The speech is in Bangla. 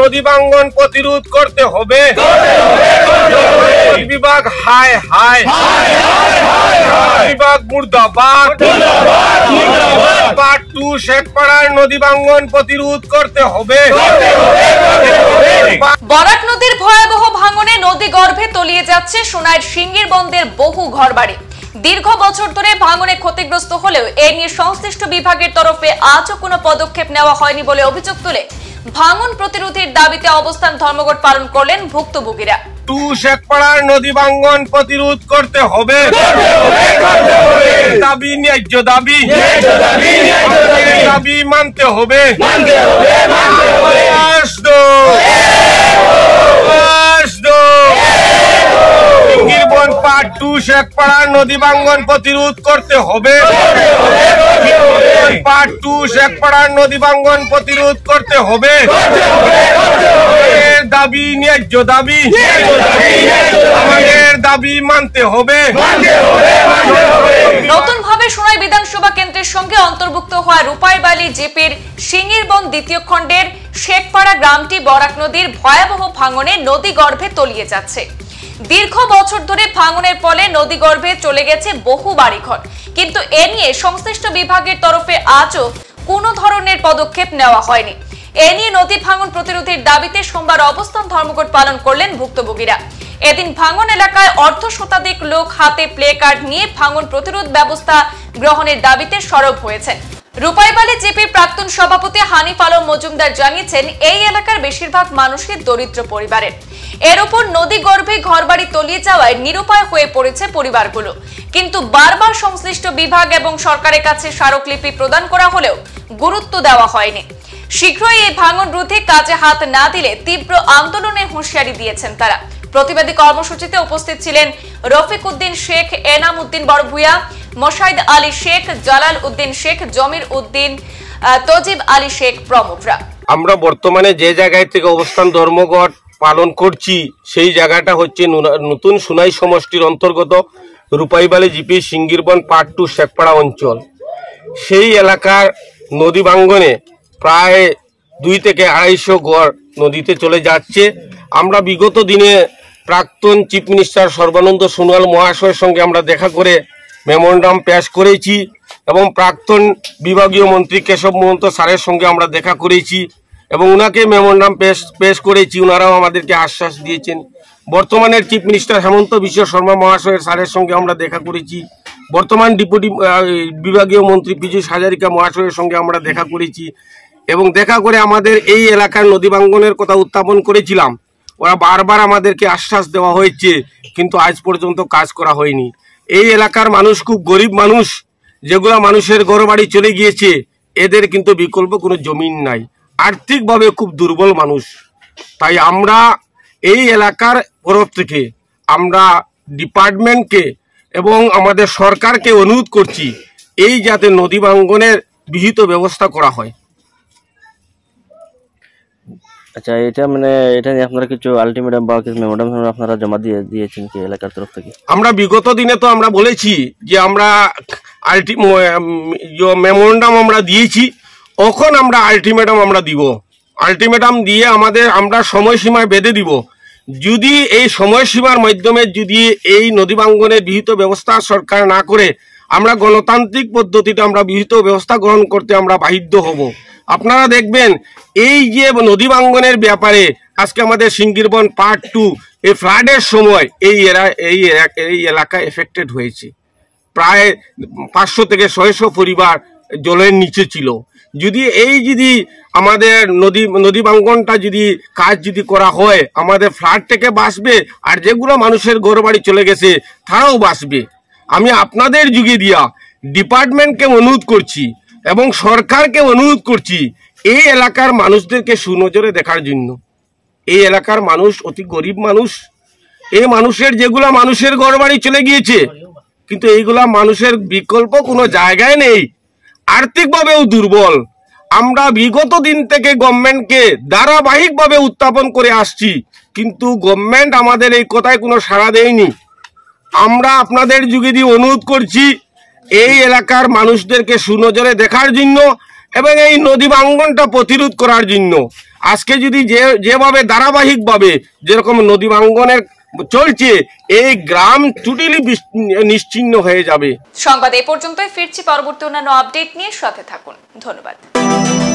নদী বাঙ্গন প্রতিরোধ করতে হবে বিভাগ হায় হায় বিভাগ মুর্দাবাদ পার্ট টু শেখপাড়ার নদী বাঙ্গন প্রতিরোধ করতে হবে বরাক নদীর ভয়াবহ ভাঙনে নদী গর্ভে তলিয়ে যাচ্ছে সোনার সিঙ্গির বন্ধের বহু ঘরবাড়ি দীর্ঘ বছর ধরে ভাঙনে ক্ষতিগ্রস্ত হলেও এ নিয়ে সংশ্লিষ্ট বিভাগের তরফে আজও কোনো পদক্ষেপ নেওয়া হয়নি বলে অভিযোগ তুলে ভাঙন প্রতিরোধের দাবিতে অবস্থান ধর্মঘট পালন করলেন ভুক্তভোগীরা শেখপাড়ার নদী বাঙ্গন প্রতিরোধ করতে হবে দাবি ন্যায্য দাবি দাবি মানতে হবে টু শেখপাড়ার নদী প্রতিরোধ করতে হবে পার্ট টু শেখপাড়ার নদী ভাঙ্গন প্রতিরোধ করতে হবে দাবি ন্যায্য দাবি আমাদের দাবি মানতে হবে নতুন ভাবে সোনাই বিধানসভা কেন্দ্রের সঙ্গে অন্তর্ভুক্ত হওয়া রূপাইবালি জিপির সিঙ্গিরবন দ্বিতীয় খণ্ডের শেখপাড়া গ্রামটি বরাক নদীর ভয়াবহ ভাঙনে নদী গর্ভে তলিয়ে যাচ্ছে দীর্ঘ বছর ধরে ভাঙনের ফলে নদীগর্ভে চলে গেছে বহু বাড়িঘর কিন্তু এ নিয়ে সংশ্লিষ্ট বিভাগের তরফে আজও কোনো ধরনের পদক্ষেপ নেওয়া হয়নি এ নিয়ে নদী ভাঙন প্রতিরোধের দাবিতে সোমবার অবস্থান ধর্মঘট পালন করলেন ভুক্তভোগীরা এদিন ভাঙন এলাকায় অর্ধ শতাধিক লোক হাতে প্লে কার্ড নিয়ে ভাঙন প্রতিরোধ ব্যবস্থা গ্রহণের দাবিতে সরব হয়েছেন রূপাইবালি জেপির প্রাক্তন সভাপতি হানিফ আলম মজুমদার জানিয়েছেন এই এলাকার বেশিরভাগ মানুষের দরিদ্র পরিবারের এর উপর নদী গর্ভে ঘরবাড়ি তলিয়ে যাওয়ায় নিরুপায় হয়ে পড়েছে পরিবারগুলো কিন্তু বারবার সংশ্লিষ্ট বিভাগ এবং সরকারের কাছে স্মারকলিপি প্রদান করা হলেও গুরুত্ব দেওয়া হয়নি শীঘ্রই এই ভাঙন রোধে কাজে হাত না দিলে তীব্র আন্দোলনের হুঁশিয়ারি দিয়েছেন তারা প্রতিবাদী কর্মসূচিতে উপস্থিত ছিলেন রফিক উদ্দিন শেখ এনাম উদ্দিন বড়ভুয়া মোশাইদ আলী শেখ জালাল উদ্দিন শেখ জমির উদ্দিন তজিব আলী শেখ প্রমুখরা আমরা বর্তমানে যে জায়গায় থেকে অবস্থান ধর্মঘট পালন করছি সেই জায়গাটা হচ্ছে নতুন সুনাই সমষ্টির অন্তর্গত Rupaibali GP Singirban part two Shekhpara অঞ্চল সেই এলাকার নদী বাঙ্গনে প্রায় দুই থেকে আড়াইশো গড় নদীতে চলে যাচ্ছে আমরা বিগত দিনে প্রাক্তন চিফ মিনিস্টার সর্বানন্দ সোনোয়াল মহাশয়ের সঙ্গে আমরা দেখা করে মেমোরান্ডাম পেশ করেছি এবং প্রাক্তন বিভাগীয় মন্ত্রী কেশব মহন্ত স্যারের সঙ্গে আমরা দেখা করেছি এবং ওনাকে মেমোরাম পেশ পেশ করেছি ওনারাও আমাদেরকে আশ্বাস দিয়েছেন বর্তমানের চিফ মিনিস্টার হেমন্ত বিশ্ব শর্মা মহাশয়ের স্যারের সঙ্গে আমরা দেখা করেছি বর্তমান ডিপুটি বিভাগীয় মন্ত্রী পীযুষ হাজারিকা মহাশয়ের সঙ্গে আমরা দেখা করেছি এবং দেখা করে আমাদের এই এলাকার নদী বাঙ্গনের কথা উত্থাপন করেছিলাম ওরা বারবার আমাদেরকে আশ্বাস দেওয়া হয়েছে কিন্তু আজ পর্যন্ত কাজ করা হয়নি এই এলাকার মানুষ খুব গরিব মানুষ যেগুলো মানুষের ঘরবাড়ি চলে গিয়েছে এদের কিন্তু বিকল্প কোনো জমিন নাই আর্থিকভাবে খুব দুর্বল মানুষ তাই আমরা এই এলাকার তরফ থেকে আমরা ডিপার্টমেন্টকে এবং আমাদের সরকারকে অনুরোধ করছি এই যাতে নদী ভাঙ্গনের বিহিত ব্যবস্থা করা হয় আচ্ছা এটা মানে এটা নিয়ে আপনারা কিছু আলটিমেটাম বা কিছু মেমোরাম আপনারা জমা দিয়ে দিয়েছেন কি এলাকার তরফ থেকে আমরা বিগত দিনে তো আমরা বলেছি যে আমরা আলটি মেমোরান্ডাম ইয়ে আমরা দিয়েছি তখন আমরা আলটিমেটাম আমরা দিব আলটিমেটাম দিয়ে আমাদের আমরা সময়সীমায় বেঁধে দিব যদি এই সময়সীমার মাধ্যমে যদি এই নদী ভাঙ্গনের বিহিত ব্যবস্থা সরকার না করে আমরা গণতান্ত্রিক পদ্ধতিটা আমরা বিহিত ব্যবস্থা গ্রহণ করতে আমরা বাহিদ্য হব আপনারা দেখবেন এই যে নদী বাঙ্গনের ব্যাপারে আজকে আমাদের সিঙ্গিরবন পার্ট টু এই ফ্লাডের সময় এই এরা এই এই এলাকা এফেক্টেড হয়েছে প্রায় পাঁচশো থেকে ছয়শো পরিবার জলের নিচে ছিল যদি এই যদি আমাদের নদী নদী বাঙ্গনটা যদি কাজ যদি করা হয় আমাদের ফ্লাড থেকে বাঁচবে আর যেগুলো মানুষের ঘর বাড়ি চলে গেছে তারাও বাঁচবে আমি আপনাদের যুগে দিয়া ডিপার্টমেন্টকে অনুরোধ করছি এবং সরকারকে অনুরোধ করছি এই এলাকার মানুষদেরকে সুনজরে দেখার জন্য এই এলাকার মানুষ অতি গরিব মানুষ এই মানুষের যেগুলা মানুষের ঘর বাড়ি চলে গিয়েছে কিন্তু এইগুলা মানুষের বিকল্প কোনো জায়গায় নেই আর্থিকভাবেও দুর্বল আমরা বিগত দিন থেকে গভর্নমেন্টকে ধারাবাহিকভাবে উত্থাপন করে আসছি কিন্তু গভর্নমেন্ট আমাদের এই কথায় কোনো সাড়া দেয়নি আমরা আপনাদের যুগে দিয়ে অনুরোধ করছি এই এলাকার মানুষদেরকে সুনজরে দেখার জন্য এবং এই নদী ভাঙ্গনটা প্রতিরোধ করার জন্য আজকে যদি যে যেভাবে ধারাবাহিকভাবে যেরকম নদী ভাঙ্গনের চলছে এই গ্রাম টুটেলি নিশ্চিন্ন হয়ে যাবে সংবাদ এ পর্যন্তই ফিরছি পরবর্তী অন্যান্য আপডেট নিয়ে সাথে থাকুন ধন্যবাদ